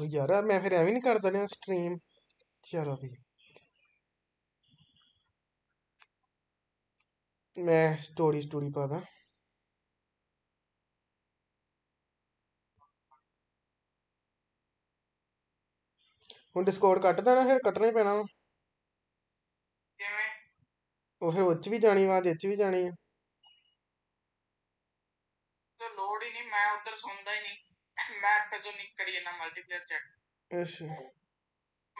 ਉਹ ਯਾਰ ਮੈਂ ਫਿਰ ਐਵੇਂ ਨਹੀਂ ਕਰਦਾ ਨਾ ਸਟ੍ਰੀਮ ਚਲੋ ਵੀ ਮੈਂ ਸਟੋਰੀ ਸਟੋਰੀ ਪਾਦਾ ਹੁਣ ਡਿਸਕੋਰਡ ਕੱਟ ਦੇਣਾ ਫਿਰ ਕੱਟਣਾ ਹੀ ਪੈਣਾ ਵਾ ਕਿਵੇਂ ਉਹ ਫਿਰ ਉੱਚ ਵੀ ਜਾਣੀ ਵਾ ਜਿੱਚ ਵੀ ਜਾਣੀ ਆ ਤੇ ਲੋੜ ਹੀ ਨਹੀਂ ਮੈਂ ਉੱਧਰ ਸੁਣਦਾ ਹੀ ਨਹੀਂ ਮੈਂ ਇੱਥੇ ਜੋ ਕਰੀ ਨਾ ਮਲਟੀਪਲੇਅਰ ਚੈੱਕ ਅੱਛਾ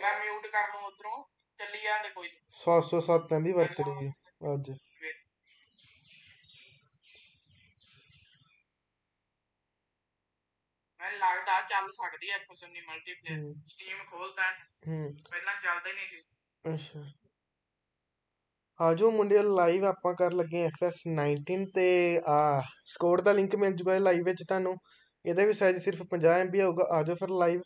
ਮੈਂ ਮਿਊਟ ਕਰ ਲਵਾਂ ਉਧਰੋਂ ਚੱਲੀ ਜਾਂਦੇ ਕੋਈ 707 ਕਹਿੰਦੀ ਵਰਤੜੀ ਅੱਜ ਮੈਨੂੰ ਲੱਗਦਾ ਚੱਲ ਸਕਦੀ ਐ ਐਪਸਨ ਦੀ ਮਲਟੀਪਲੇਅਰ ਸਟੀਮ ਖੋਲਦਾ ਹੂੰ ਪਹਿਲਾਂ ਚੱਲਦਾ ਹੀ ਨਹੀਂ ਸੀ ਅੱਛਾ ਆਜੋ ਮੁੰਡੇ ਲਾਈਵ ਆਪਾਂ ਕਰ ਲੱਗੇ ਐਫਐਸ 19 ਤੇ ਆ ਸਕੋਰ ਦਾ ਲਿੰਕ ਮਿਲ ਜੂਗਾ ਲਾਈਵ ਵਿੱਚ ਤੁਹਾਨੂੰ ਇਹਦਾ ਵੀ ਸਾਈਜ਼ ਸਿਰਫ 50 MB ਬੀ ਹੋਊਗਾ ਆ ਜਾਓ ਫਿਰ ਲਾਈਵ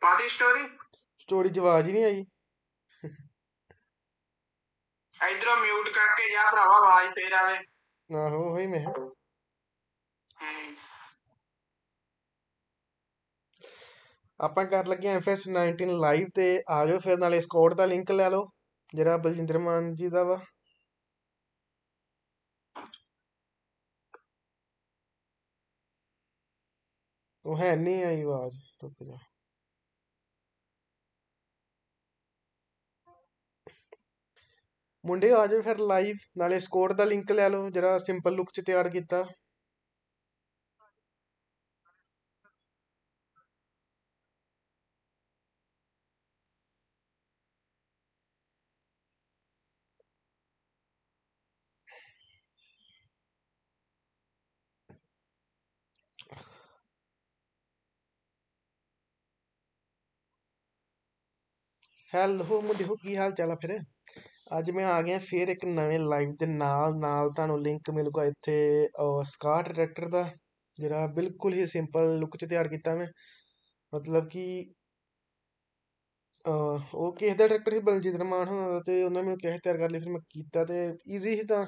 ਪਾਤੀ ਸਟੋਰੀ ਸਟੋਰੀ ਜਵਾਜ ਆਵਾਜ਼ ਹੀ ਨਹੀਂ ਆਈ ਇਧਰੋਂ ਮਿਊਟ ਕਰਕੇ ਜਾ ਭਰਾਵਾ ਆਵਾਜ਼ ਫੇਰ ਆਵੇ ਨਾ ਹੋ ਹੋਈ ਮੈਂ ਆਪਾਂ ਕਰ ਲੱਗੇ ਐਫਐਸ 19 ਲਾਈਵ ਤੇ ਆ ਜਾਓ ਫਿਰ ਨਾਲੇ ਸਕੋਰ ਦਾ ਲਿੰਕ ਲੈ ਲਓ ਜਿਹੜਾ ਬਲਜਿੰਦਰ ਮਾਨ ਜੀ ਦਾ ਵਾ ਉਹ ਹੈ ਨਹੀਂ ਆਈ ਆਵਾਜ਼ ਰੁਕ ਜਾ ਮੁੰਡੇ ਆ ਜਾਓ ਫਿਰ ਲਾਈਵ ਨਾਲੇ ਸਕੋਰ ਦਾ ਲਿੰਕ ਲੈ ਲਓ ਜਿਹੜਾ ਸਿੰਪਲ ਲੁੱਕ 'ਚ ਤਿਆਰ ਕੀਤਾ ਹੈਲੋ ਮੁੰਡਿਓ ਕੀ ਹਾਲ ਚਾਲ ਆ ਫਿਰ ਅੱਜ ਮੈਂ ਆ ਗਿਆ ਫਿਰ ਇੱਕ ਨਵੇਂ ਲਾਈਵ ਦੇ ਨਾਲ ਨਾਲ ਤੁਹਾਨੂੰ ਲਿੰਕ ਮਿਲੂਗਾ ਇੱਥੇ ਸਕਾਟ ਟਰੈਕਟਰ ਦਾ ਜਿਹੜਾ ਬਿਲਕੁਲ ਹੀ ਸਿੰਪਲ ਲੁੱਕ 'ਚ ਤਿਆਰ ਕੀਤਾ ਮੈਂ ਮਤਲਬ ਕਿ ਉਹ ਕਿਸੇ ਦਾ ਟਰੈਕਟਰ ਸੀ ਬਲਜੀਤ ਰਮਾਨ ਹੁਣ ਤੇ ਉਹਨਾਂ ਮੈਨੂੰ ਕਿਹਾ ਤਿਆਰ ਕਰ ਲਈ ਫਿਰ ਮੈਂ ਕੀਤਾ ਤੇ ਈਜ਼ੀ ਸੀ ਤਾਂ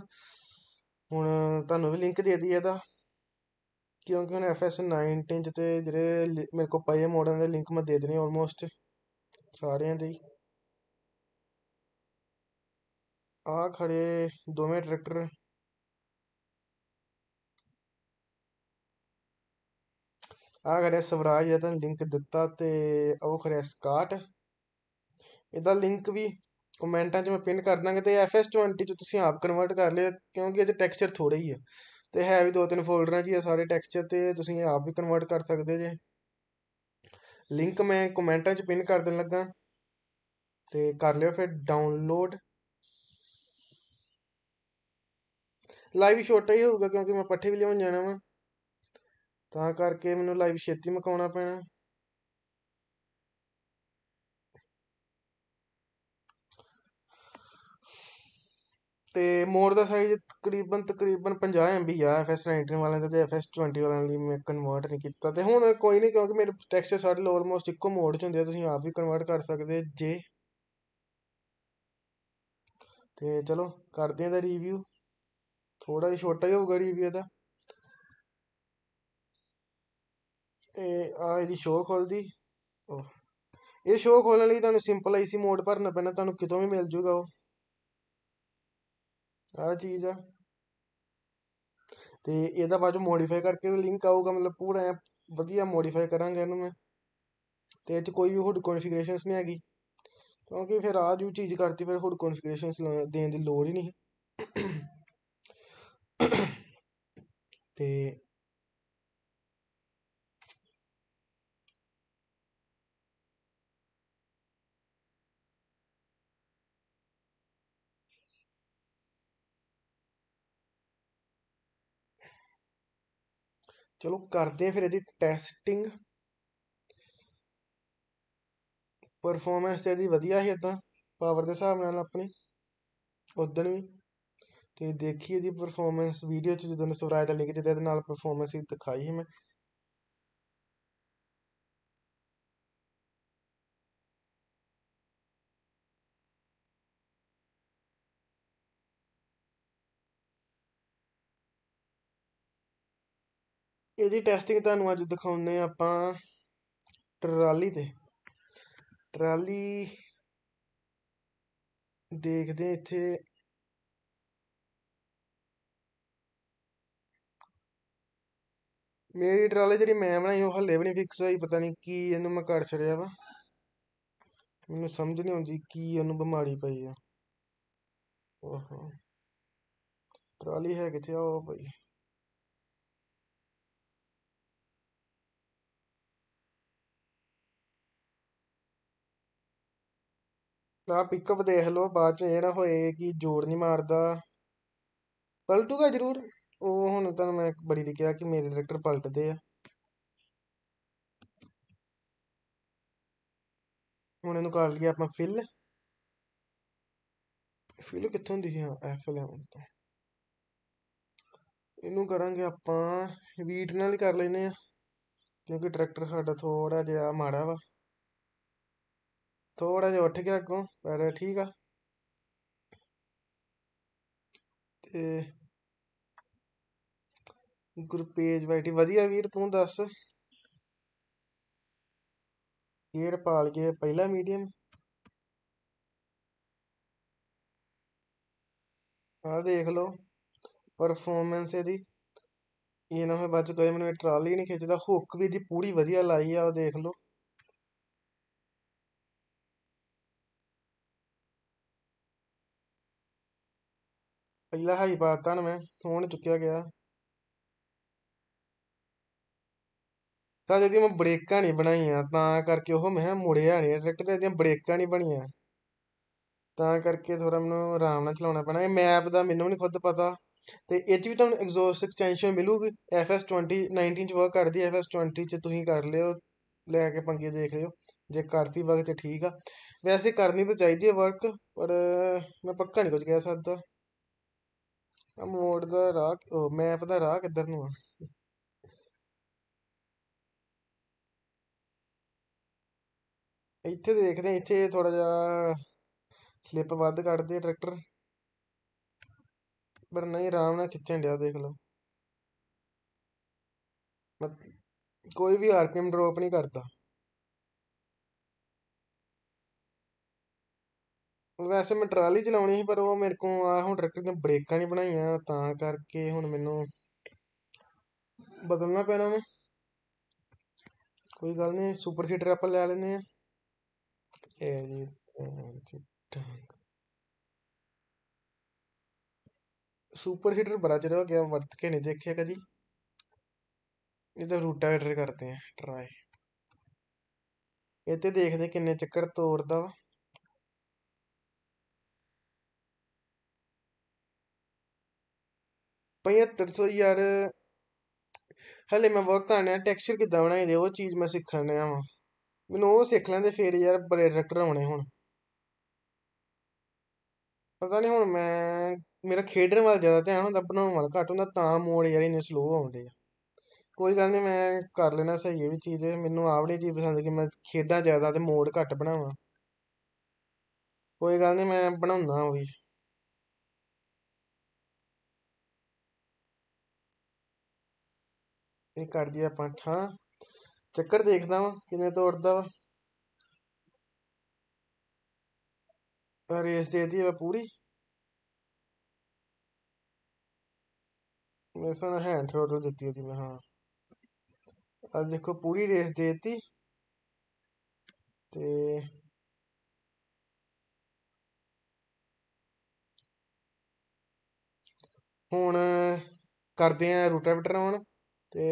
ਹੁਣ ਤੁਹਾਨੂੰ ਵੀ ਲਿੰਕ ਦੇ ਦਈ ਇਹਦਾ ਕਿਉਂਕਿ ਹੁਣ ਐਫਐਸ 19 ਇੰਚ ਤੇ ਜਿਹੜੇ ਮੇਰੇ ਕੋਲ ਪਏ ਮਾਡਲ ਦੇ ਲਿੰਕ ਮੈਂ ਦੇ ਦੇਣੇ ਆਲਮੋਸਟ ਸਾਰਿਆਂ ਦੇ ਆ ਖੜੇ ਦੋਵੇਂ ਟਰੈਕਟਰ ਆ ਖੜੇ ਸਵਰਾਜ ਇਹ ਤੁਹਾਨੂੰ ਲਿੰਕ ਦਿੱਤਾ ਤੇ ਉਹ ਖੜੇ ਸਕਾਟ ਇਹਦਾ ਲਿੰਕ ਵੀ ਕਮੈਂਟਾਂ 'ਚ ਮੈਂ ਪਿਨ ਕਰ ਦਾਂਗਾ ਤੇ FS20 'ਚ ਤੁਸੀਂ ਆਪ ਕਨਵਰਟ ਕਰ ਲਿਓ ਕਿਉਂਕਿ ਇਹਦੇ ਟੈਕਸਚਰ ਥੋੜੇ ਹੀ ਆ ਤੇ ਹੈ ਵੀ ਦੋ ਤਿੰਨ ਫੋਲਡਰਾਂ 'ਚ ਹੀ ਆ ਸਾਰੇ ਟੈਕਸਚਰ ਤੇ ਤੁਸੀਂ ਆਪ ਵੀ ਕਨਵਰਟ ਕਰ ਸਕਦੇ ਜੇ ਲਿੰਕ ਮੈਂ ਕਮੈਂਟਾਂ 'ਚ ਪਿੰਨ ਕਰ ਦੇਣ ਲੱਗਾ ਤੇ ਕਰ ਲਿਓ ਫਿਰ ਡਾਊਨਲੋਡ ਲਾਈਵ ਛੋਟਾ ਹੀ ਹੋਊਗਾ ਕਿਉਂਕਿ ਮੈਂ ਪੱਠੇ ਵੀ ਲਿਆਉਣ ਜਾਣਾ ਵਾ ਤਾਂ ਕਰਕੇ ਮੈਨੂੰ ਲਾਈਵ ਛੇਤੀ ਮਕਾਉਣਾ ਪੈਣਾ ਤੇ ਮੋਰ ਦਾ ਸਾਈਜ਼ ਤਕਰੀਬਨ ਤਕਰੀਬਨ 50 ਐੱਮ ਆ ਐਫਐਸ 19 ਵਾਲਿਆਂ ਦਾ ਤੇ ਐੱਫ ਵਾਲਿਆਂ ਲਈ ਮੈਂ ਕਨਵਰਟ ਨਹੀਂ ਕੀਤਾ ਤੇ ਹੁਣ ਕੋਈ ਨਹੀਂ ਕਿਉਂਕਿ ਮੇਰੇ ਟੈਕਸਚਰ ਸਾਰੇ ਆਲਮੋਸਟ ਇੱਕੋ ਮੋਡ 'ਚ ਹੁੰਦੇ ਆ ਤੁਸੀਂ ਆਪ ਵੀ ਕਨਵਰਟ ਕਰ ਸਕਦੇ ਜੇ ਤੇ ਚਲੋ ਕਰਦੇ ਆਂ ਦਾ ਰਿਵਿਊ ਥੋੜਾ ਜਿਹਾ ਛੋਟਾ ਹੀ ਹੋਊਗਾ ਰਿਵਿਊ ਦਾ ਇਹ ਆ ਇਹਦੀ ਸ਼ੋਅ ਖੋਲਦੀ ਉਹ ਇਹ ਸ਼ੋਅ ਖੋਲਣ ਲਈ ਤੁਹਾਨੂੰ ਸਿੰਪਲ ਆਈਸੀ ਮੋਡ ਭਰਨਾ ਪੈਣਾ ਤੁਹਾਨੂੰ ਕਿਤੋਂ ਵੀ ਮਿਲ ਜੂਗਾ ਉਹ ਆਹ ਚੀਜ਼ ਆ ਤੇ ਇਹਦਾ ਬਾਅਦ ਮੋਡੀਫਾਈ ਕਰਕੇ ਵੀ ਲਿੰਕ ਆਊਗਾ ਮਤਲਬ ਪੂਰਾ ਵਧੀਆ ਮੋਡੀਫਾਈ ਕਰਾਂਗੇ ਇਹਨੂੰ ਮੈਂ ਤੇ ਇਹ ਚ ਕੋਈ ਵੀ ਹੁਡ ਕਨਫੀਗਰੇਸ਼ਨਸ ਨਹੀਂ ਹੈਗੀ ਕਿਉਂਕਿ ਫਿਰ ਆਹ ਜੂ ਚੀਜ਼ ਕਰਤੀ ਫਿਰ ਹੁਡ ਕਨਫੀਗਰੇਸ਼ਨਸ ਦੇਣ ਦੀ ਲੋੜ ਹੀ ਨਹੀਂ ਤੇ ਚਲੋ ਕਰਦੇ ਆ ਫਿਰ ਇਹਦੀ ਟੈਸਟਿੰਗ ਪਰਫਾਰਮੈਂਸ ਤੇ ਇਹਦੀ ਵਧੀਆ ਹੀ ਇਦਾਂ ਪਾਵਰ ਦੇ ਹਿਸਾਬ ਨਾਲ ਆਪਣੀ ਉਦੋਂ ਵੀ ਤੇ ਦੇਖੀ ਇਹਦੀ ਪਰਫਾਰਮੈਂਸ ਵੀਡੀਓ 'ਚ ਜਦੋਂ ਸਵਰਾਜ ਦਾ ਲਿੰਕ ਦਿੱਤਾ ਇਹਦੇ ਨਾਲ ਪਰਫਾਰਮੈਂਸ ਹੀ ਦਿਖਾਈ ਸੀ ਮੈਂ ਇਹਦੀ ਟੈਸਟਿੰਗ ਤੁਹਾਨੂੰ ਅੱਜ ਦਿਖਾਉਂਦੇ ਆਪਾਂ ਟਰਾਲੀ 'ਤੇ ਟਰਾਲੀ ਦੇਖਦੇ ਇੱਥੇ ਮੇਰੀ ਟਰਾਲੀ ਜਿਹੜੀ ਮੈਂ ਬਣਾਈ ਉਹ ਹੱਲੇ ਵੀ ਨਹੀਂ ਫਿਕਸ ਹੋਈ ਪਤਾ ਨਹੀਂ ਕੀ ਇਹਨੂੰ ਮੈਂ ਕੱਢ ਛੜਿਆ ਵਾ ਮੈਨੂੰ ਸਮਝ ਨਹੀਂ ਆਉਂਦੀ ਕੀ ਇਹਨੂੰ ਬਿਮਾਰੀ ਪਈ ਆ ਓਹੋ ਟਰਾਲੀ ਹੈ ਕਿੱਥੇ ਆ ਉਹ ਪਈ ਨਾ ਪਿਕਅਪ ਦੇਖ ਲਓ ਬਾਅਦ 'ਚ ਇਹ ਨਾ ਹੋਏ ਕਿ ਜੋਰ ਨਹੀਂ ਮਾਰਦਾ ਪਲਟੂਗਾ ਜ਼ਰੂਰ ਉਹ ਹੁਣ ਤੁਹਾਨੂੰ ਮੈਂ ਬੜੀ ਦੀ ਕਿਹਾ ਕਿ ਮੇਰੇ ਟਰੈਕਟਰ ਪਲਟਦੇ ਆ ਹੁਣ ਇਹਨੂੰ ਕਰ ਲਈਏ ਆਪਾਂ ਫਿਲ ਫਿਲ ਕਿੱਥੋਂ ਦੀ ਹੈ ਹਾਂ ਐਫਐਲ ਹੈ ਹੁਣ ਇਹਨੂੰ ਕਰਾਂਗੇ ਆਪਾਂ ਵੀਟ ਨਾਲ ਹੀ ਕਰ ਲੈਨੇ ਆ ਕਿਉਂਕਿ ਟਰੈਕਟਰ ਸਾਡਾ ਥੋੜਾ ਜਿਹਾ ਮਾੜਾ ਵਾ ਥੋੜਾ ਜਿਹਾ ਉੱਠ ਗਿਆ ਅੱਗੋਂ ਪਰ ਠੀਕ ਆ ਤੇ ਗੁਰਪੇਜ ਵਾਈਟੀ ਵਧੀਆ ਵੀਰ ਤੂੰ ਦੱਸ ਗੇਅਰ ਪਾਲ ਕੇ ਪਹਿਲਾ ਮੀਡੀਅਮ ਆ ਦੇਖ ਲਓ ਪਰਫਾਰਮੈਂਸ ਇਹਦੀ ਇਹ ਨਾ ਹੋਵੇ ਬੱਚ ਕੋਈ ਮੈਨੂੰ ਟਰਾਲੀ ਨਹੀਂ ਖਿੱਚਦਾ ਹੁੱਕ ਵੀ ਦੀ ਪੂਰੀ ਵਧੀਆ ਲਾਈ ਆ ਉਹ ਦੇਖ ਲਓ ਪਹਿਲਾ ਹਾਈ ਪਾਕਿਸਤਾਨ ਮੈਂ होण ਚੁੱਕਿਆ ਗਿਆ ਤਾਂ ਮੈਂ ਬ੍ਰੇਕਾਂ ਨਹੀਂ ਬਣਾਈਆਂ ਤਾਂ ਕਰਕੇ ਉਹ ਮੈਂ ਮੁੜਿਆ ਨਹੀਂ ਟਰੈਕਟਰ ਦੀਆਂ ਬ੍ਰੇਕਾਂ ਨਹੀਂ ਬਣੀਆਂ ਤਾਂ ਕਰਕੇ ਥੋੜਾ ਮੈਨੂੰ ਆਰਾਮ ਨਾਲ ਚਲਾਉਣਾ ਪੈਣਾ ਇਹ ਮੈਪ ਦਾ ਮੈਨੂੰ ਨਹੀਂ ਖੁਦ ਪਤਾ ਤੇ ਇਹ 'ਚ ਵੀ ਤੁਹਾਨੂੰ ਐਗਜ਼ੌਸਟ ਐਕਸਟੈਂਸ਼ਨ ਮਿਲੂਗੀ 20 19 ਚ ਵਰਕ ਕਰਦੀ ਐਫਐਸ 20 ਚ ਤੁਸੀਂ ਕਰ ਲਿਓ ਲੈ ਕੇ ਪੰਗੇ ਦੇਖ ਲਿਓ ਜੇ ਕਰਤੀ ਵਕਤ ਵਗ ਤੇ ਠੀਕ ਆ ਵੈਸੇ ਕਰਨੀ ਤਾਂ ਚਾਹੀਦੀ ਹੈ ਵਰਕ ਪਰ ਮੈਂ ਪੱਕਾ ਨਹੀਂ ਕੁਝ ਕਹਿ ਸਕਦਾ ਆ ਮੋੜ ਦਾ ਰਾਹ ਮੈਪ ਦਾ ਰਾਹ ਕਿੱਧਰ ਨੂੰ ਆ ਇੱਥੇ ਦੇਖਦੇ ਆ ਇੱਥੇ ਥੋੜਾ ਜਿਹਾ ਸਲਿੱਪ ਵੱਧ ਕੱਢਦੇ ਆ ਟਰੈਕਟਰ ਪਰ ਨਹੀਂ ਆਰਾਮ ਨਾਲ ਖਿੱਚਣ ਡਿਆ ਦੇਖ ਲਓ ਕੋਈ ਵੀ ਆਰਪੀਐਮ ਡ੍ਰੌਪ ਨਹੀਂ ਕਰਦਾ ਵੈਸੇ ਮੈਂ ਟਰਾਲੀ ਚਲਾਉਣੀ ਸੀ ਪਰ ਉਹ ਮੇਰੇ ਕੋਲ ਆ ਹੁਣ ਟਰੈਕਟਰ ਦੀਆਂ ਬ੍ਰੇਕਾਂ ਨਹੀਂ ਬਣਾਈਆਂ ਤਾਂ ਕਰਕੇ ਹੁਣ ਮੈਨੂੰ ਬਦਲਣਾ ਪੈਣਾ ਵਾ ਕੋਈ ਗੱਲ ਨਹੀਂ ਸੁਪਰ ਸੀਟਰ ਆਪਾਂ ਲੈ ਲੈਨੇ ਆ ਇਹ ਜੀ ਟੈਂਕ ਸੁਪਰ ਸੀਟਰ ਬੜਾ ਚਿਰ ਹੋ ਗਿਆ ਵਰਤ ਕੇ ਨਹੀਂ ਦੇਖਿਆ ਕਦੀ ਇਹਦਾ ਰੂਟਾਵੇਟਰ ਕਰਦੇ ਆ ਟਰਾਈ ਇਹ ਤੇ ਦੇਖਦੇ ਕਿੰਨੇ ਚੱਕਰ ਤੋੜਦਾ ਵਾ 7500 ਯਾਰ ਹਲੇ ਮੈਂ ਵਰਕ ਕਰਨਾ ਟੈਕਸਚਰ ਕਿੱਦਾਂ ਦੇ ਉਹ ਚੀਜ਼ ਮੈਂ ਸਿੱਖਣ ਡਿਆ ਵਾਂ ਮੈਨੂੰ ਉਹ ਸਿੱਖ ਲੈਂਦੇ ਫੇਰ ਯਾਰ ਬੜੇ ਟਰੈਕਟਰ ਆਉਣੇ ਹੁਣ ਪਤਾ ਨਹੀਂ ਹੁਣ ਮੈਂ ਮੇਰਾ ਖੇਡਣ ਵੱਲ ਜ਼ਿਆਦਾ ਧਿਆਨ ਹੁੰਦਾ ਬਣਾਉਣ ਵੱਲ ਘੱਟ ਹੁੰਦਾ ਤਾਂ ਮੋੜ ਯਾਰ ਇਹਨੇ ਸਲੋ ਆਉਂਦੇ ਆ ਕੋਈ ਗੱਲ ਨਹੀਂ ਮੈਂ ਕਰ ਲੈਣਾ ਸਹੀ ਇਹ ਵੀ ਚੀਜ਼ ਮੈਨੂੰ ਆਵੜੀ ਚੀਜ਼ ਪਸੰਦ ਕਿ ਮੈਂ ਖੇਡਾਂ ਜ਼ਿਆਦਾ ਤੇ ਮੋੜ ਘੱਟ ਬਣਾਵਾਂ ਕੋਈ ਗੱਲ ਨਹੀਂ ਮੈਂ ਉਹ ਉਹੀ ਇਹ ਕਰ ਜੀ ਆਪਾਂ 18 ਚੱਕਰ ਦੇਖਦਾ ਵਾਂ ਕਿੰਨੇ ਤੋੜਦਾ ਵਾ ਰੇਸ ਦੇਤੀ ਵਾ ਪੂਰੀ ਮੇਰੇ ਸਾਹ ਹੈਂਡ ਟੋਟਲ ਦਿੱਤੀ ਹੋਤੀ ਮੈਂ ਹਾਂ ਆ ਦੇਖੋ ਪੂਰੀ ਰੇਸ ਦੇਤੀ ਤੇ ਹੁਣ ਕਰਦੇ ਆ ਰੂਟਾਵੇਟਰ ਆਨ ਤੇ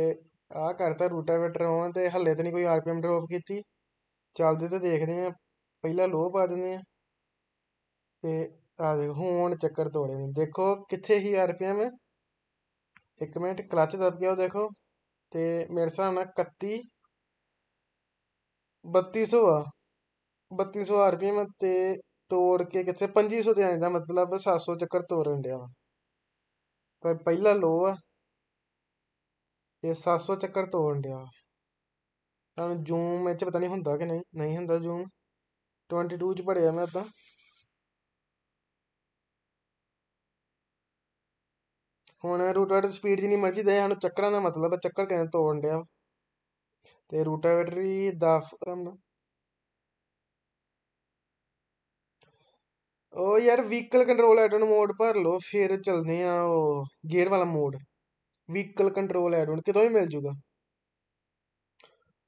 ਆਹ ਕਰਤਾ ਰੂਟਾਵੇਟਰ ਔਨ ਤੇ ਹੱਲੇ ਤੇ ਨਹੀਂ ਕੋਈ ਆਰ ਪੀ ਡਰੋਪ ਕੀਤੀ ਚੱਲਦੇ ਤੇ ਦੇਖਦੇ ਆ ਪਹਿਲਾਂ ਲੋਅ ਪਾ ਦਿੰਦੇ ਆ ਤੇ ਆ ਦੇਖ ਹੁਣ ਚੱਕਰ ਤੋੜੇ ਨੇ ਦੇਖੋ ਕਿੱਥੇ ਹੀ ਆਰ ਪੀ ਐੱਮ ਇੱਕ ਮਿੰਟ ਕਲੱਚ ਦੱਬ ਗਿਆ ਉਹ ਦੇਖੋ ਤੇ ਮੇਰੇ ਹਿਸਾਬ ਨਾਲ 31 3200 ਆ 3200 ਆਰਪੀਐਮ ਆਰ ਪੀ ਤੋੜ ਕੇ ਕਿੱਥੇ 2500 'ਤੇ ਆ ਜਾਂਦਾ ਮਤਲਬ 700 ਚੱਕਰ ਤੋੜਨ ਡਿਆ ਵਾ ਪਰ ਪਹਿਲਾ ਲੋ ਆ ਇਹ 700 ਚੱਕਰ ਤੋੜਨ ਡਿਆ ਤਾਂ ਜੂਮ ਵਿੱਚ ਪਤਾ ਨਹੀਂ ਹੁੰਦਾ ਕਿ ਨਹੀਂ ਨਹੀਂ ਹੁੰਦਾ ਜੂਮ 22 'ਚ ਪੜਿਆ ਮੈਂ ਤਾਂ ਹੁਣ ਰੂਟਰ ਸਪੀਡ ਜਿੰਨੀ ਮਰਜ਼ੀ ਦੇ ਸਾਨੂੰ ਚੱਕਰਾਂ ਦਾ ਮਤਲਬ ਹੈ ਚੱਕਰ ਕਿਵੇਂ ਤੋੜਨ ਡਿਆ ਤੇ ਰੂਟਰ ਵੀ ਦਾ ਉਹ ਯਾਰ ਵਹੀਕਲ ਕੰਟਰੋਲ ਐਟਨ ਮੋਡ ਭਰ ਲਓ ਫਿਰ ਚਲਦੇ ਆ ਉਹ ਗੇਅਰ ਵਾਲਾ ਮੋਡ ਵਹੀਕਲ ਕੰਟਰੋਲ ਐਡ ਹੁਣ ਕਿਦੋਂ ਹੀ ਮਿਲ ਜੂਗਾ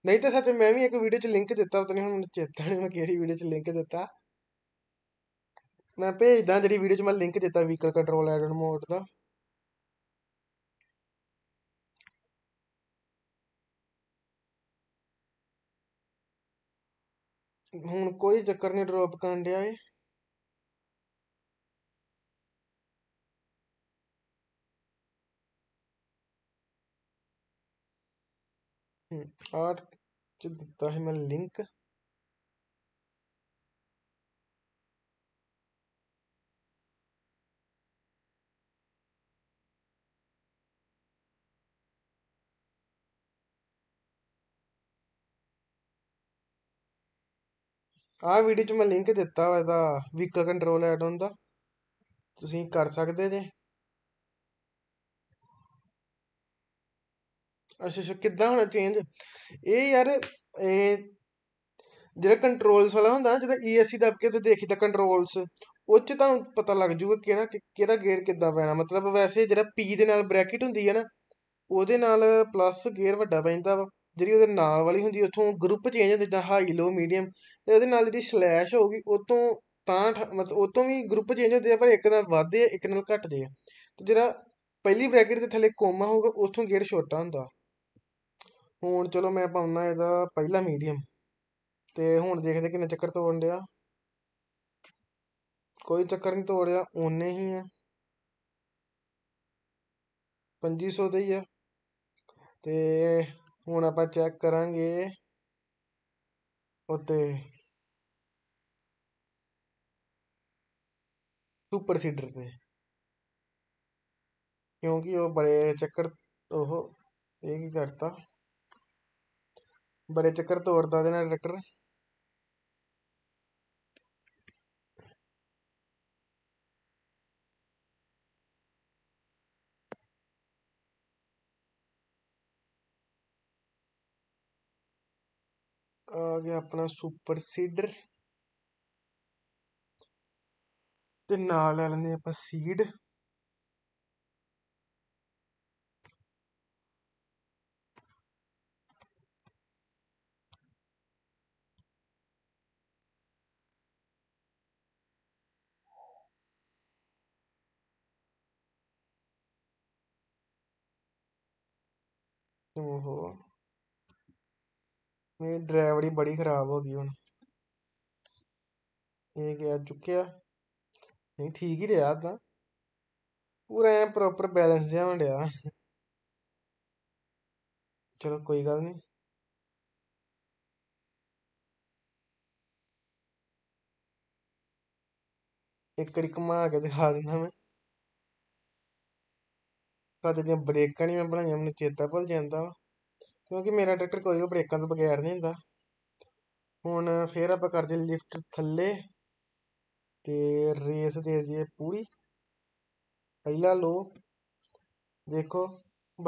ਨਹੀਂ ਤਾਂ ਸੱਚ ਮੈਂ ਵੀ ਇੱਕ ਵੀਡੀਓ 'ਚ ਲਿੰਕ ਦਿੱਤਾ ਪਤਾ ਨਹੀਂ ਹੁਣ ਮੈਨੂੰ ਚੇਤਾ ਨਹੀਂ ਮੈਂ ਕਿਹੜੀ ਵੀਡੀਓ 'ਚ ਲਿੰਕ ਦਿੱਤਾ ਮੈਂ ਭੇਜਦਾ ਜਿਹੜੀ ਵੀਡੀਓ 'ਚ ਮੈਂ ਲਿੰਕ ਦਿੱਤਾ ਵਹੀਕਲ ਕੰਟਰੋਲ ਐਡ ਮੋਡ ਦਾ ਹੁਣ ਕੋਈ ਚੱਕਰ ਨਹੀਂ ਡ੍ਰੌਪ ਕਰਨ ਡਿਆ ਏ ਆਰਟ 'ਚ ਦਿੱਤਾ ਹੈ ਮੈਂ ਲਿੰਕ ਆ ਵੀਡੀਓ 'ਚ ਮੈਂ ਲਿੰਕ ਦਿੱਤਾ ਹੋਇਆ ਦਾ ਵਹੀਕਲ ਕੰਟਰੋਲ ਐਡ ਆਨ ਦਾ ਤੁਸੀਂ ਕਰ ਸਕਦੇ ਜੇ ਅੱਛਾ ਅੱਛਾ ਕਿੱਦਾਂ ਹੋਣਾ ਚੇਂਜ ਇਹ ਯਾਰ ਇਹ ਜਿਹੜਾ ਕੰਟਰੋਲਸ ਵਾਲਾ ਹੁੰਦਾ ਨਾ ਜਿਹੜਾ ਈ ਦਾ ਸੀ ਤੇ ਕੇ ਤੁਸੀਂ ਦੇਖੀਦਾ ਕੰਟਰੋਲਸ ਉਹ 'ਚ ਤੁਹਾਨੂੰ ਪਤਾ ਲੱਗ ਜੂਗਾ ਕਿਹੜਾ ਕਿਹੜਾ ਗੇਅਰ ਕਿੱਦਾਂ ਪੈਣਾ ਮਤਲਬ ਵੈਸੇ ਜਿਹੜਾ ਪੀ ਦੇ ਨਾਲ ਬ੍ਰੈਕਟ ਹੁੰਦੀ ਹੈ ਨਾ ਉਹਦੇ ਨਾਲ ਪਲੱਸ ਗੇਅਰ ਵੱਡਾ ਪੈ ਜਾਂਦਾ ਵਾ ਜਿਹੜੀ ਉਹਦੇ ਨਾਲ ਵਾਲੀ ਹੁੰਦੀ ਉੱਥੋਂ ਗਰੁੱਪ ਚੇਂਜ ਹੁੰਦਾ ਜਿੱਦਾਂ ਹਾਈ ਲੋ ਮੀਡੀਅਮ ਤੇ ਉਹਦੇ ਨਾਲ ਜਿਹੜੀ ਸਲੈਸ਼ ਹੋਊਗੀ ਉਤੋਂ ਤਾਂ ਮਤਲਬ ਉਤੋਂ ਵੀ ਗਰੁੱਪ ਚੇਂਜ ਹੁੰਦੇ ਆ ਪਰ ਇੱਕ ਨਾਲ ਵੱਧਦੇ ਆ ਇੱਕ ਨਾਲ ਘਟਦੇ ਆ ਤੇ ਜਿਹੜਾ ਪਹਿਲੀ ਬ੍ਰੈਕਟ ਦੇ ਥੱਲੇ ਕੋਮਾ ਹੋਊਗਾ ਉਥੋਂ ਗੇਅਰ ਛੋਟਾ ਹੁੰਦਾ ਹੁਣ ਚਲੋ ਮੈਂ ਪਾਉਂਦਾ ਇਹਦਾ ਪਹਿਲਾ ਮੀਡੀਅਮ ਤੇ ਹੁਣ ਦੇਖਦੇ ਕਿੰਨੇ ਚੱਕਰ ਤੋੜਨ ਡਿਆ ਕੋਈ ਚੱਕਰ ਨਹੀਂ ਤੋੜਿਆ ਉਹਨੇ ਓਨੇ ਹੀ ਆ 2500 ਦੇ ਹੀ ਆ ਤੇ ਹੁਣ ਆਪਾਂ ਚੈੱਕ ਕਰਾਂਗੇ ਉੱਤੇ ਸੁਪਰ ਸੀਡਰ ਤੇ ਕਿਉਂਕਿ ਉਹ ਬੜੇ ਚੱਕਰ ਉਹ ਇਹ ਕੀ ਕਰਤਾ ਬੜੇ ਚੱਕਰ ਤੋੜਦਾ ਦੇ ਨਾਲ ਟਰੈਕਟਰ ਆ ਗਿਆ ਆਪਣਾ ਸੁਪਰ ਸੀਡਰ ਤੇ ਨਾਲ ਲੈ ਲੈਂਦੇ ਆਪਾਂ ਸੀਡ ਓਹੋ ਮੇਰੀ ਡਰਾਈਵਰੀ ਬੜੀ ਖਰਾਬ ਹੋ ਗਈ ਹੁਣ ਇਹ ਗਿਆ ਚੁੱਕਿਆ ਨਹੀਂ ਠੀਕ ਹੀ ਰਿਹਾ ਤਾਂ ਪੂਰਾ ਐ ਪ੍ਰੋਪਰ ਬੈਲੈਂਸ ਜਿਹਾ ਹੋਣ ਡਿਆ ਚਲੋ ਕੋਈ ਗੱਲ ਨਹੀਂ ਇੱਕ ਵਾਰੀ ਘੁਮਾ ਕੇ ਦਿਖਾ ਦਿੰਦਾ ਮੈਂ ਕਦੇ ਦੀਆਂ ਬ੍ਰੇਕਾਂ ਨਹੀਂ ਮੈਂ ਬਣਾਈਆਂ ਮੈਨੂੰ ਚੇਤਾ ਭੁੱਲ ਜਾਂਦਾ ਵਾ ਕਿਉਂਕਿ ਮੇਰਾ ਟਰੈਕਟਰ ਕੋਈ ਵੀ ਬ੍ਰੇਕਾਂ ਤੋਂ ਬਗੈਰ ਨਹੀਂ ਹੁੰਦਾ ਹੁਣ ਫਿਰ ਆਪਾਂ ਕਰਦੇ ਲਿਫਟ ਥੱਲੇ ਤੇ ਰੇਸ ਦੇ ਦਈਏ ਪੂਰੀ ਪਹਿਲਾ ਲੋ ਦੇਖੋ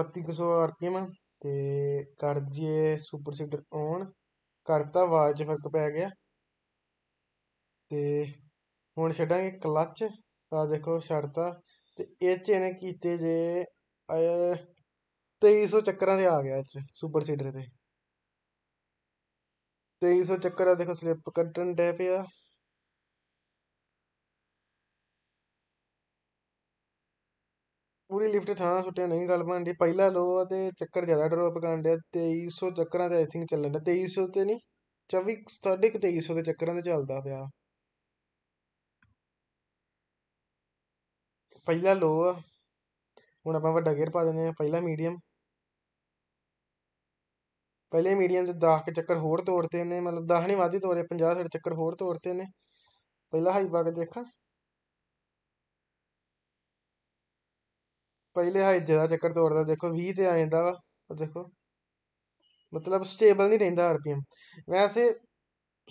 3200 ਆਰਪੀਐਮ ਤੇ ਕਰ ਜੀਏ ਸੁਪਰ ਸੀਡਰ ਔਨ ਕਰਤਾ ਆਵਾਜ਼ ਫਰਕ ਪੈ ਗਿਆ ਤੇ ਹੁਣ ਛੱਡਾਂਗੇ ਕਲੱਚ ਤਾਂ ਦੇਖੋ ਛੱਡਤਾ ਤੇ ਇਹ ਚ ਇਹਨੇ ਕੀਤੇ ਜੇ ਤੇਈ ਸੌ ਚੱਕਰਾਂ 'ਤੇ ਆ ਗਿਆ ਇਹ 'ਚ ਸੁਪਰ ਸੀਡਰ 'ਤੇ ਤੇਈ ਸੌ ਚੱਕਰਾਂ ਦੇਖੋ ਸਲਿੱਪ ਕੱਢਣ ਡੇ ਪਿਆ ਪੂਰੀ ਲਿਫਟ ਥਾਂ ਸੁੱਟਿਆ ਨਹੀਂ ਗੱਲ ਬਣਦੀ ਪਹਿਲਾ ਲੋ ਆ ਤੇ ਚੱਕਰ ਜ਼ਿਆਦਾ ਡਰੋਪ ਕਰਨ ਡਿਆ 2300 ਚੱਕਰਾਂ ਤੇ ਆਈ ਥਿੰਕ ਚੱਲਣ ਡਿਆ 2300 ਤੇ ਨਹੀਂ 24 ਸਾਢੇ 2300 ਦੇ ਚੱਕਰਾਂ ਤੇ ਚੱਲਦਾ ਪਿਆ ਪਹਿਲਾ ਲੋ ਆ ਹੁਣ ਆਪਾਂ ਵੱਡਾ ਗੇਅਰ ਪਾ ਦਿੰਦੇ ਹਾਂ ਪਹਿਲਾ ਮੀਡੀਅਮ ਪਹਿਲੇ ਮੀਡੀਅਮ ਤੇ 10 ਕੇ ਚੱਕਰ ਹੋਰ ਤੋੜਤੇ ਨੇ ਮਤਲਬ 10 ਨਹੀਂ ਵਾਧੀ ਤੋੜੇ 50 60 ਚੱਕਰ ਹੋਰ ਤੋੜਤੇ ਨੇ ਪਹਿਲਾ ਹਾਈ ਪਾ ਕੇ ਦੇਖਾਂ ਪਹਿਲੇ ਹਾਈ ਜਿਹੜਾ ਚੱਕਰ ਤੋੜਦਾ ਦੇਖੋ 20 ਤੇ ਆ ਜਾਂਦਾ ਵਾ ਦੇਖੋ ਮਤਲਬ ਸਟੇਬਲ ਨਹੀਂ ਰਹਿੰਦਾ ਆਰਪੀਐਮ ਵੈਸੇ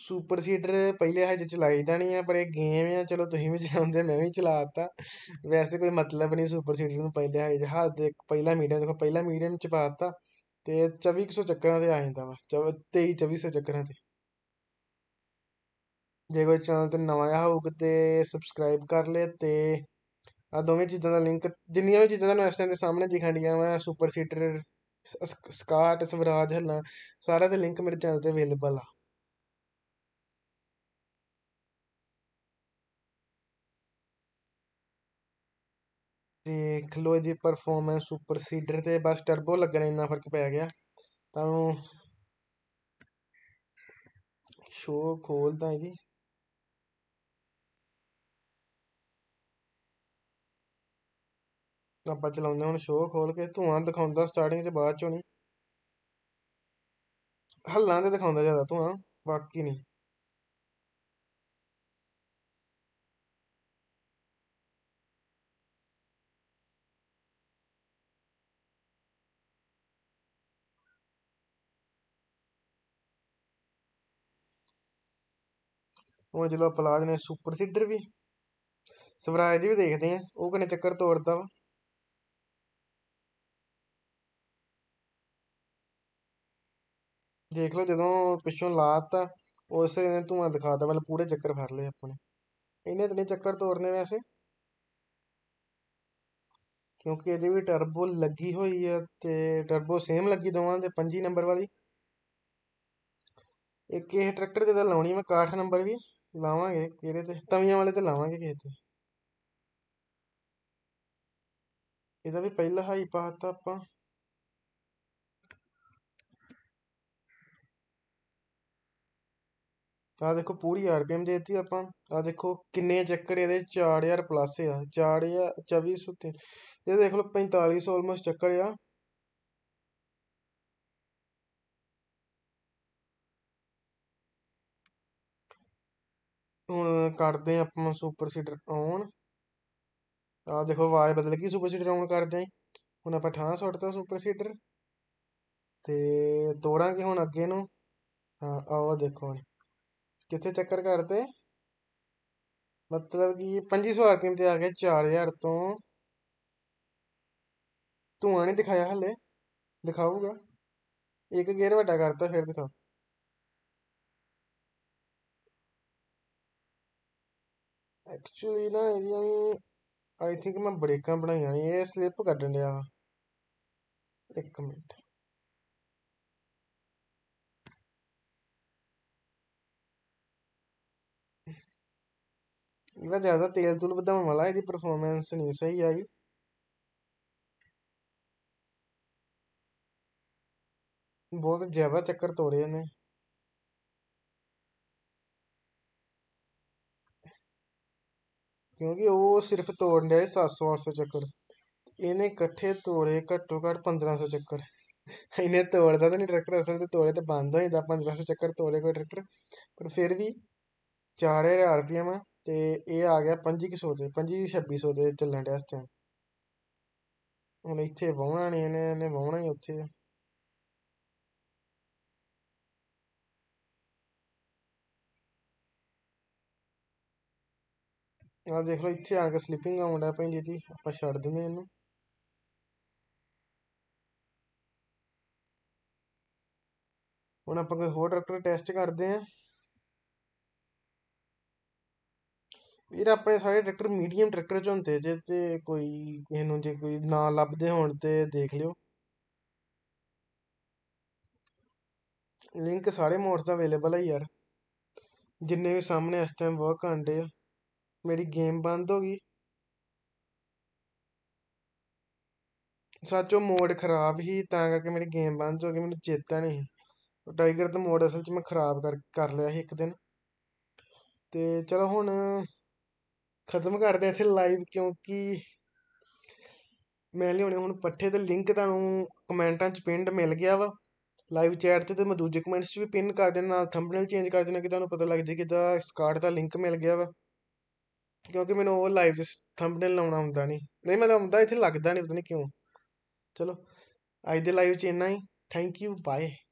ਸੁਪਰ ਸੀਡਰ ਪਹਿਲੇ ਹਜੇ ਚਲਾਈ ਦਾ ਨਹੀਂ ਹੈ ਪਰ ਇਹ ਗੇਮ ਆ ਚਲੋ ਤੁਸੀਂ ਵੀ ਚਲਾਉਂਦੇ ਮੈਂ ਵੀ ਚਲਾ ਤਾ ਵੈਸੇ ਕੋਈ ਮਤਲਬ ਨਹੀਂ ਸੁਪਰ ਸੀਡਰ ਨੂੰ ਪਹਿਲੇ ਹਜੇ ਹੱਥ ਇੱਕ ਪਹਿਲਾ ਮੀਡੀਅਮ ਦੇਖੋ ਪਹਿਲਾ ਮੀਡੀਅਮ ਚ ਪਾ ਤਾ ਤੇ 2400 ਚੱਕਰਾਂ 'ਤੇ ਆ ਜਾਂਦਾ ਵਾ 23 2400 ਚੱਕਰਾਂ 'ਤੇ ਜੇ ਕੋਈ ਚੈਨਲ 'ਤੇ ਨਵਾਂ ਆ ਹੋਊ ਤੇ ਸਬਸਕ੍ਰਾਈਬ ਕਰ ਲੈ ਤੇ ਆ ਦੋਵੇਂ ਚੀਜ਼ਾਂ ਦਾ ਲਿੰਕ ਜਿੰਨੀਆਂ ਵੀ ਚੀਜ਼ਾਂ ਤੁਹਾਨੂੰ ਇਸ ਟਾਈਮ ਦੇ ਸਾਹਮਣੇ ਦਿਖਾਣੀਆਂ ਡੀਆਂ ਵਾ ਸੁਪਰ ਸੀਡਰ ਸਕਾਟ ਸਵਰਾਜ ਹਲਾ ਸਾਰਾ ਤੇ ਲਿੰਕ ਮੇਰੇ ਚੈਨਲ 'ਤੇ ਅਵੇਲੇਬਲ ਆ ਦੇਖ ਲਓ ਇਹਦੀ ਪਰਫਾਰਮੈਂਸ ਸੁਪਰ ਸੀਡਰ ਤੇ ਬਸ ਟਰਬੋ ਲੱਗਣ ਇੰਨਾ ਫਰਕ ਪੈ ਗਿਆ ਤੁਹਾਨੂੰ ਸ਼ੋ ਖੋਲਦਾ ਜੀ ਆਪਾਂ ਚਲਾਉਂਦੇ ਹੁਣ ਸ਼ੋ ਖੋਲ ਕੇ ਧੂਆਂ ਦਿਖਾਉਂਦਾ ਸਟਾਰਟਿੰਗ ਤੇ ਬਾਅਦ ਚੋਂ ਨਹੀਂ ਹੱਲਾਂ ਤੇ ਦਿਖਾਉਂਦਾ ਜ਼ਿਆਦਾ ਧੂਆਂ ਬਾਕੀ ਨਹੀਂ ਹੁਣ ਜਿਹੜਾ ਪਲਾਜ ਨੇ ਸੁਪਰ ਸੀਡਰ ਵੀ ਸਵਰਾਜ ਦੀ ਵੀ ਦੇਖਦੇ ਆ ਉਹ ਕਨੇ ਚੱਕਰ ਤੋੜਦਾ ਵਾ ਦੇਖ ਲਓ ਜਦੋਂ ਪਿੱਛੋਂ ਲਾਤਾ ਉਸੇ ਨੇ ਤੂੰ ਮੈਂ ਦਿਖਾਤਾ ਮਤਲਬ ਪੂਰੇ ਚੱਕਰ ਫੜ ਲਏ ਆਪਣੇ ਇਹਨੇ ਤਨੇ ਚੱਕਰ ਤੋੜਨੇ ਵੈਸੇ ਕਿਉਂਕਿ ਇਹਦੇ ਵੀ ਟਰਬੋ ਲੱਗੀ ਹੋਈ ਹੈ ਤੇ ਟਰਬੋ ਸੇਮ ਲੱਗੀ ਦੋਵਾਂ ਦੇ 25 ਨੰਬਰ ਵਾਲੀ ਇੱਕ ਇਹ ਟਰੈਕਟਰ ਦੇ ਤਾਂ ਲਾਉਣੀ ਮੈਂ 61 ਨੰਬਰ ਵੀ ਲਾਵਾਂਗੇ ਕਿਹਦੇ 'ਤੇ ਤਵੀਆਂ ਵਾਲੇ 'ਤੇ ਲਾਵਾਂਗੇ ਕਿਸੇ 'ਤੇ ਇਹਦਾ ਵੀ ਪਹਿਲਾ ਹਾਈ ਪਾਤਾ ਆਪਾਂ ਆ ਦੇਖੋ ਪੂਰੀ ਆਰਪੀਐਮ ਦੇਤੀ ਆਪਾਂ ਆ ਦੇਖੋ ਕਿੰਨੇ ਚੱਕਰ ਇਹਦੇ 4000 ਪਲੱਸ ਆ 4000 ਤੇ ਇਹ ਦੇਖ ਲਓ 4500 ਆਲਮੋਸਟ ਚੱਕਰ ਆ ਹੁਣ ਕਰਦੇ ਆ ਆਪਾਂ ਸੁਪਰ ਸੀਡਰ ਆਨ ਆ ਦੇਖੋ ਆਵਾਜ਼ ਬਦਲ ਗਈ ਸੁਪਰ ਸੀਡਰ ਆਨ ਕਰਦੇ ਆ ਹੁਣ ਆਪਾਂ ਠਾਂ ਸੁੱਟਦਾ ਸੁਪਰ ਸੀਡਰ ਤੇ ਤੋੜਾਂਗੇ ਹੁਣ ਅੱਗੇ ਨੂੰ ਹਾਂ ਆਓ ਦੇਖੋ ਹੁਣ ਕਿੱਥੇ ਚੱਕਰ ਕਰਦੇ ਮਤਲਬ ਕਿ 2500 ਆਰਪੀਐਮ ਤੇ ਆ ਗਏ 4000 ਤੋਂ ਤੂੰ ਨਹੀਂ ਦਿਖਾਇਆ ਹਲੇ ਦਿਖਾਊਗਾ ਇੱਕ ਗੇਅਰ ਵੱਡਾ ਕਰਤਾ ਫਿਰ ਦਿਖਾਓ ਐਕਚੁਅਲੀ ਨਾ ਇਹਦੀਆਂ ਆਈ ਥਿੰਕ ਮੈਂ ਬ੍ਰੇਕਾਂ ਬਣਾਈਆਂ ਨੇ ਇਹ ਸਲਿੱਪ ਕੱਢਣ ਵਾ ਇੱਕ ਮਿੰਟ ਇਹਦਾ ਜ਼ਿਆਦਾ ਤੇਲ ਤੂਲ ਵਧਾਉਣ ਵਾਲਾ ਇਹਦੀ ਪਰਫਾਰਮੈਂਸ ਨਹੀਂ ਸਹੀ ਆਈ ਬਹੁਤ ਜ਼ਿਆਦਾ ਚੱਕਰ ਤੋੜੇ ਨੇ ਕਿਉਂਕਿ ਉਹ ਸਿਰਫ ਤੋੜਨ ਡਿਆ 700 800 ਚੱਕਰ ਇਹਨੇ ਇਕੱਠੇ ਤੋੜੇ ਘੱਟੋ ਘੱਟ 1500 ਚੱਕਰ ਇਹਨੇ ਤੋੜਦਾ ਤਾਂ ਨਹੀਂ ਟਰੈਕਟਰ ਅਸਲ ਤੇ ਤੋੜੇ ਤੇ ਬੰਦ ਹੋ ਜਾਂਦਾ 1500 ਚੱਕਰ ਤੋੜੇ ਕੋਈ ਟਰੈਕਟਰ ਪਰ ਫਿਰ ਵੀ 4000 ਰੁਪਏ ਮਾ ਤੇ ਇਹ ਆ ਗਿਆ 2500 ਤੇ 2500 ਦੇ ਚੱਲਣ ਡਿਆ ਇਸ ਟਾਈਮ ਹੁਣ ਇੱਥੇ ਵਾਉਣਾ ਨਹੀਂ ਇਹਨੇ ਇਹਨੇ ਵਾਉਣਾ ਹੀ ਉੱਥੇ ਆ ਦੇਖ ਲਓ ਇੱਥੇ ਆ ਕੇ ਸਲੀਪਿੰਗ ਆਉਣ ਲੱਗ ਪਈ ਜੀ ਆਪਾਂ ਛੱਡ ਦਿੰਦੇ ਇਹਨੂੰ ਹੁਣ ਆਪਾਂ ਕੋਈ ਹੋਰ ਡਾਕਟਰ ਟੈਸਟ ਕਰਦੇ ਆਂ ਵੀਰ ਆਪਣੇ ਸਾਰੇ ਡਾਕਟਰ ਮੀਡੀਅਮ ਡਾਕਟਰ ਚ ਹੁੰਦੇ ਜੇ ਤੇ ਕੋਈ ਕਿਸੇ ਨੂੰ ਜੇ ਕੋਈ ਨਾ ਲੱਭਦੇ ਹੋਣ ਤੇ ਦੇਖ ਲਿਓ ਲਿੰਕ ਸਾਰੇ ਮੋਡਸ ਦਾ ਅਵੇਲੇਬਲ ਹੈ ਯਾਰ ਜਿੰਨੇ ਵੀ ਸਾਹਮਣੇ ਇਸ ਟਾਈਮ ਵਰਕ ਆਂਡੇ ਆ ਮੇਰੀ ਗੇਮ ਬੰਦ ਹੋ ਗਈ ਸੱਚੋ ਮੋਡ ਖਰਾਬ ਹੀ ਤਾਂ ਕਰਕੇ ਮੇਰੀ ਗੇਮ ਬੰਦ ਹੋ ਗਈ ਮੈਨੂੰ ਚੇਤਾ ਨਹੀਂ ਟਾਈਗਰ ਦਾ ਮੋਡ ਅਸਲ 'ਚ ਮੈਂ ਖਰਾਬ ਕਰ ਕਰ ਲਿਆ ਸੀ ਇੱਕ ਦਿਨ ਤੇ ਚਲੋ ਹੁਣ ਖਤਮ ਕਰਦੇ ਹਾਂ ਇੱਥੇ ਲਾਈਵ ਕਿਉਂਕਿ ਮੈਂ ਲਿਆਉਣੇ ਹੁਣ ਪੱਠੇ ਤੇ ਲਿੰਕ ਤੁਹਾਨੂੰ ਕਮੈਂਟਾਂ 'ਚ ਪਿੰਡ ਮਿਲ ਗਿਆ ਵਾ ਲਾਈਵ ਚੈਟ 'ਚ ਤੇ ਮੈਂ ਦੂਜੇ ਕਮੈਂਟਸ 'ਚ ਵੀ ਪਿੰਨ ਕਰ ਦੇਣਾ ਨਾਲ ਥੰਬਨੇਲ ਚੇਂਜ ਕਰ ਦੇਣਾ ਕਿ ਤੁਹਾਨੂੰ ਪਤਾ ਲੱਗ ਜੇ ਕਿ ਦਾ ਸਕਾਟ ਦਾ ਲਿੰਕ ਮਿਲ ਗਿਆ ਵਾ ਕਿਉਂਕਿ ਮੈਨੂੰ ਉਹ ਲਾਈਵ ਦੇ ਥੰਬਨੇਲ ਲਾਉਣਾ ਹੁੰਦਾ ਨਹੀਂ ਨਹੀਂ ਮੈਨੂੰ ਹੁੰਦਾ ਇੱਥੇ ਲੱਗਦਾ ਨਹੀਂ ਪਤਾ ਨਹੀਂ ਕਿਉਂ ਚਲੋ ਅੱਜ ਦੇ ਲਾਈਵ 'ਚ ਇੰਨਾ ਹੀ ਥੈਂਕ ਯੂ ਬਾਏ